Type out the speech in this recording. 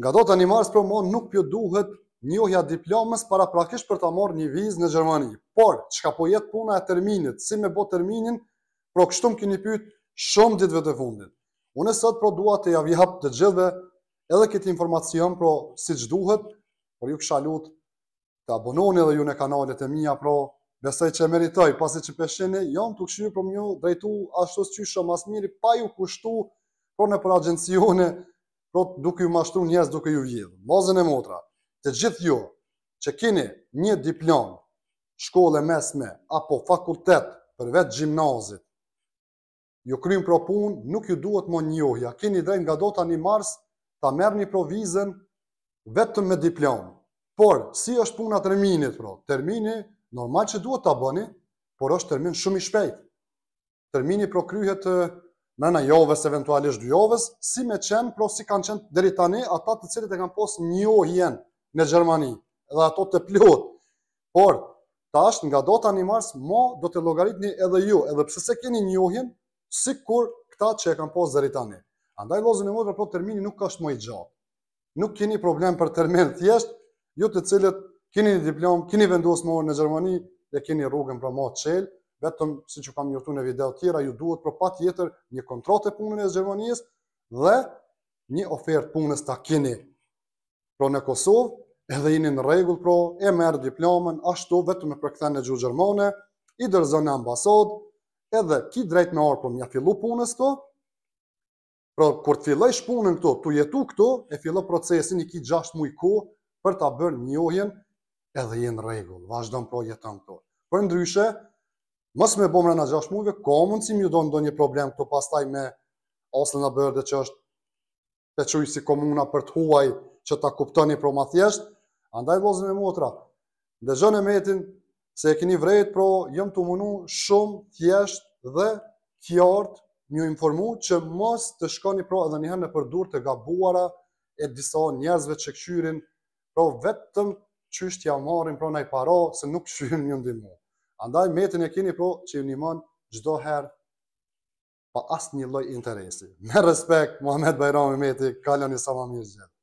Nga do të një marës për mund nuk pjo duhet njohja diplomës para prakish për të marrë një viz në Gjermani. Por, që ka po jetë puna e terminit, si me bo terminin, pro kështu kini pytë, shumë ditve të fundit. Unë e sëtë pro duha të javihap të gjithve edhe këtë informacion pro si që duhet, por ju kësha lutë të abononi edhe ju në kanalet e mija pro besoj që meritoj, pasi që peshini, jam të këshu një për mjë drejtu ashtu së që shumë miri, pa ju kushtu pro në për agencione, plot duke ju mashtru njerëz duke ju vjedh. Mazën e motra, të gjithë ju që keni një diplom shkolle mesme apo fakultet për vetë gjimnazit, ju krym pro punë, nuk ju duhet më njohja. Keni drejnë nga do tani mars ta merrni provizën vetëm me diplom. Por si është puna terminit, pro? Termini normal që duhet ta bëni, por është termin shumë i shpejt. Termini pro të nëna joves, eventualisht dy joves, si me qenë, pro si kanë qenë dheri tani, ata të cilët e kanë posë një ohjen në Gjermani, edhe ato të plihot. Por, tash, nga do të animars, mo do të logaritni edhe ju, edhe pse se keni një ohjen, si kur këta që e kanë posë dheri tani. Andaj, lozën e mëtë, pro termini nuk është më i gjatë. Nuk keni problem për termin thjesht, ju të cilët keni një diplomë, keni vendus më në Gjermani, dhe keni rrugën pra ma të qelë, vetëm si që kam njërtu në video tjera, ju duhet për pa tjetër një kontrate punën e Gjermanijës dhe një ofertë punës të kini pro në Kosovë, edhe jini në regull, pro, e merë diplomen, ashtu vetëm e përkëthen në gjuhë Gjermane, i dërzën e ambasod, edhe ki drejt me orë për mja fillu punës të, pro kur të fillesh punën këto, të jetu këto, e fillo procesin i ki 6 mujë ko për ta bërë njohjen edhe jenë regullë, vazhdo në pro jetën këto. Për ndryshe, Mos me bomë rëna gjash muve, ka mund si mjë do në do një problem këto pastaj me asë në bërë dhe që është pequri si komuna për të huaj që ta kuptoni pro ma thjesht, andaj vozën me motra. Dhe gjënë e metin se e kini vrejt pro jëmë të munu shumë thjesht dhe kjartë një informu që mos të shkoni pro edhe njëherë në përdur të gabuara e disa njerëzve që këshyrin pro vetëm qështja marrin pro nëjë paro se nuk këshyrin një ndimur. Andaj metin e keni po që ju njëmon gjdo herë pa asë një loj interesi. Me respekt, Mohamed Bajrami Meti, kalon i sama mirë gjithë.